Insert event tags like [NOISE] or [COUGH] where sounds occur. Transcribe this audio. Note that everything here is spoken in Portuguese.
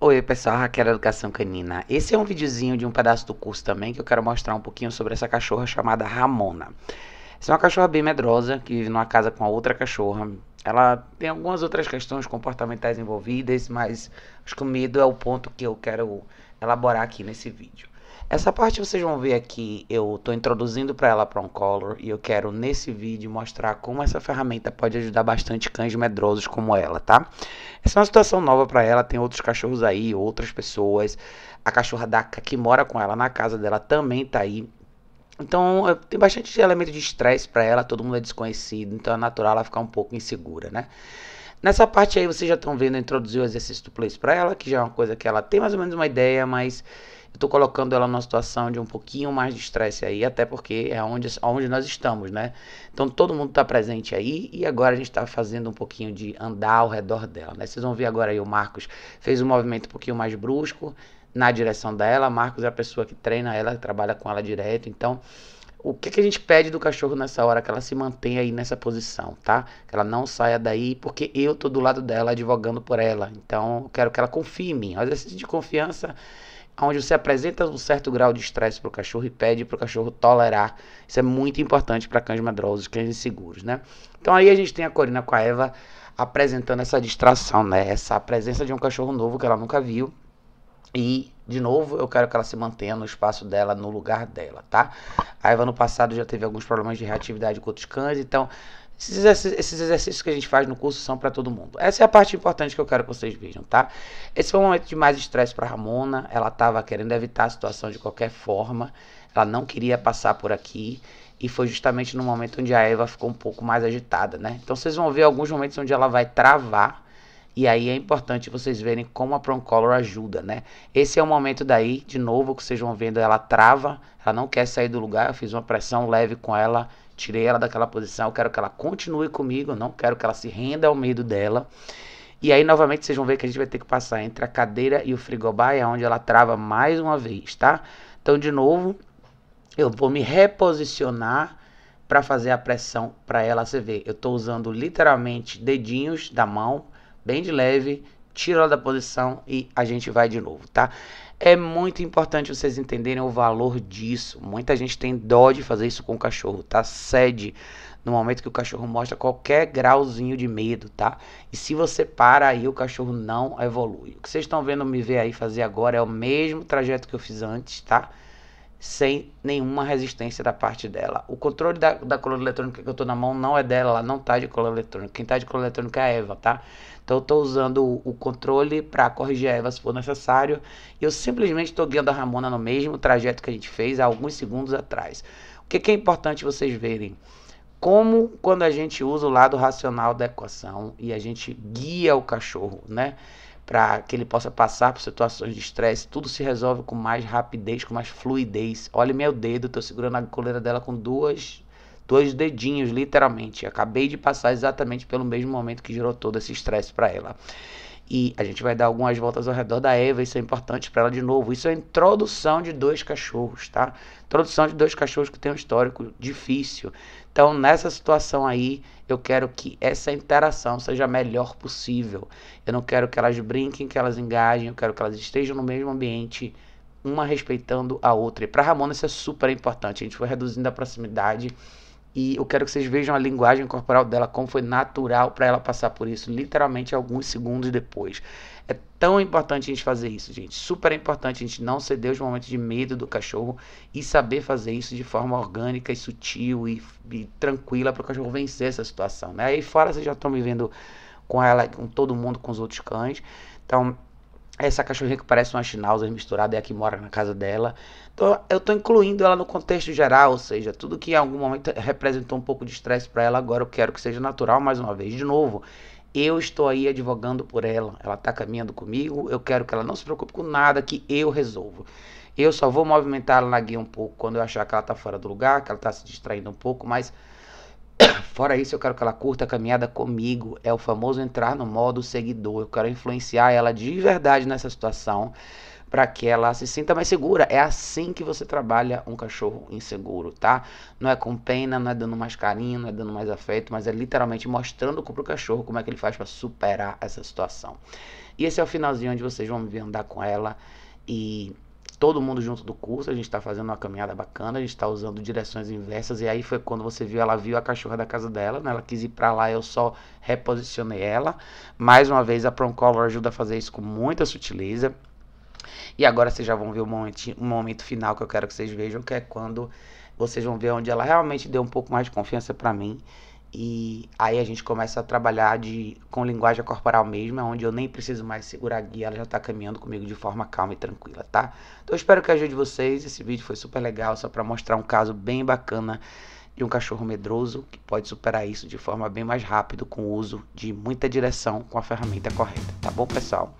Oi pessoal, Raquel Educação Canina. Esse é um videozinho de um pedaço do curso também que eu quero mostrar um pouquinho sobre essa cachorra chamada Ramona. Essa é uma cachorra bem medrosa que vive numa casa com a outra cachorra. Ela tem algumas outras questões comportamentais envolvidas, mas acho que o medo é o ponto que eu quero elaborar aqui nesse vídeo. Essa parte vocês vão ver aqui, eu estou introduzindo para ela para um color e eu quero nesse vídeo mostrar como essa ferramenta pode ajudar bastante cães medrosos como ela, tá? Essa é uma situação nova para ela, tem outros cachorros aí, outras pessoas. A cachorra da que mora com ela na casa dela também tá aí, então, eh, tem bastante elemento de estresse para ela, todo mundo é desconhecido, então é natural ela ficar um pouco insegura, né? Nessa parte aí, vocês já estão vendo introduzir o exercício do place para ela, que já é uma coisa que ela tem mais ou menos uma ideia, mas eu tô colocando ela numa situação de um pouquinho mais de estresse aí, até porque é onde, onde nós estamos, né? Então todo mundo tá presente aí e agora a gente tá fazendo um pouquinho de andar ao redor dela, né? Vocês vão ver agora aí o Marcos fez um movimento um pouquinho mais brusco na direção dela. Marcos é a pessoa que treina ela, trabalha com ela direto, então o que, que a gente pede do cachorro nessa hora? Que ela se mantenha aí nessa posição, tá? Que ela não saia daí, porque eu tô do lado dela advogando por ela. Então, eu quero que ela confie em mim. O é exercício de confiança onde você apresenta um certo grau de estresse pro cachorro e pede pro cachorro tolerar. Isso é muito importante para cães madrosos, cães inseguros, né? Então aí a gente tem a Corina com a Eva apresentando essa distração, né? Essa presença de um cachorro novo que ela nunca viu e, de novo, eu quero que ela se mantenha no espaço dela, no lugar dela, tá? A Eva, no passado, já teve alguns problemas de reatividade com outros cães, então esses exercícios, que a gente faz no curso são para todo mundo. Essa é a parte importante que eu quero que vocês vejam, tá? Esse foi um momento de mais estresse para Ramona. Ela estava querendo evitar a situação de qualquer forma. Ela não queria passar por aqui. E foi justamente no momento onde a Eva ficou um pouco mais agitada, né? Então vocês vão ver alguns momentos onde ela vai travar e aí é importante vocês verem como a Proncolor ajuda, né? Esse é o momento daí, de novo, que vocês vão vendo, ela trava, ela não quer sair do lugar, eu fiz uma pressão leve com ela, tirei ela daquela posição, eu quero que ela continue comigo, não quero que ela se renda ao medo dela. E aí, novamente, vocês vão ver que a gente vai ter que passar entre a cadeira e o frigobar, é onde ela trava mais uma vez, tá? Então, de novo, eu vou me reposicionar para fazer a pressão para ela. Você vê, eu estou usando literalmente dedinhos da mão, bem de leve, tira ela da posição e a gente vai de novo, tá? É muito importante vocês entenderem o valor disso. Muita gente tem dó de fazer isso com o cachorro, tá? Cede no momento que o cachorro mostra qualquer grauzinho de medo, tá? E se você para aí, o cachorro não evolui. O que vocês estão vendo me ver aí fazer agora é o mesmo trajeto que eu fiz antes, tá? sem nenhuma resistência da parte dela. O controle da, da coluna eletrônica que eu estou na mão não é dela, ela não tá de coluna eletrônica. Quem tá de coluna eletrônica é a Eva, tá? Então eu estou usando o, o controle para corrigir a Eva se for necessário. E eu simplesmente estou guiando a Ramona no mesmo trajeto que a gente fez há alguns segundos atrás. O que, que é importante vocês verem? como quando a gente usa o lado racional da equação e a gente guia o cachorro, né? para que ele possa passar por situações de estresse. Tudo se resolve com mais rapidez, com mais fluidez. Olha meu dedo, estou segurando a coleira dela com duas, dois dedinhos, literalmente. Acabei de passar exatamente pelo mesmo momento que gerou todo esse estresse para ela. E a gente vai dar algumas voltas ao redor da Eva, isso é importante para ela de novo. Isso é a introdução de dois cachorros, tá? Introdução de dois cachorros que tem um histórico difícil. Então, nessa situação aí, eu quero que essa interação seja a melhor possível. Eu não quero que elas brinquem, que elas engajem, eu quero que elas estejam no mesmo ambiente, uma respeitando a outra. E para Ramona isso é super importante. A gente foi reduzindo a proximidade e eu quero que vocês vejam a linguagem corporal dela, como foi natural para ela passar por isso, literalmente alguns segundos depois. É tão importante a gente fazer isso, gente. Super importante a gente não ceder os momentos de medo do cachorro e saber fazer isso de forma orgânica e sutil e, e tranquila para o cachorro vencer essa situação. Né? Aí fora vocês já estão vivendo com ela, com todo mundo, com os outros cães. Então, essa cachorrinha que parece uma schnauzer misturada é a que mora na casa dela. Então eu estou incluindo ela no contexto geral, ou seja, tudo que em algum momento representou um pouco de estresse para ela, agora eu quero que seja natural mais uma vez. De novo, eu estou aí advogando por ela. Ela está caminhando comigo, eu quero que ela não se preocupe com nada que eu resolvo. Eu só vou movimentar ela na guia um pouco quando eu achar que ela está fora do lugar, que ela está se distraindo um pouco, mas [COUGHS] Fora isso, eu quero que ela curta a caminhada comigo. É o famoso entrar no modo seguidor. Eu quero influenciar ela de verdade nessa situação para que ela se sinta mais segura. É assim que você trabalha um cachorro inseguro, tá? Não é com pena, não é dando mais carinho, não é dando mais afeto, mas é literalmente mostrando pro cachorro como é que ele faz para superar essa situação. E esse é o finalzinho onde vocês vão me ver andar com ela e todo mundo junto do curso, a gente está fazendo uma caminhada bacana, a gente está usando direções inversas, e aí foi quando você viu, ela viu a cachorra da casa dela, né? ela quis ir para lá, eu só reposicionei ela. Mais uma vez, a Proncolor ajuda a fazer isso com muita sutileza. E agora vocês já vão ver o momento, o momento final que eu quero que vocês vejam, que é quando vocês vão ver onde ela realmente deu um pouco mais de confiança para mim e aí a gente começa a trabalhar de, com linguagem corporal mesmo, é onde eu nem preciso mais segurar a guia, ela já está caminhando comigo de forma calma e tranquila, tá? Então eu espero que ajude vocês. Esse vídeo foi super legal, só para mostrar um caso bem bacana de um cachorro medroso que pode superar isso de forma bem mais rápida com o uso de muita direção com a ferramenta correta, tá bom, pessoal?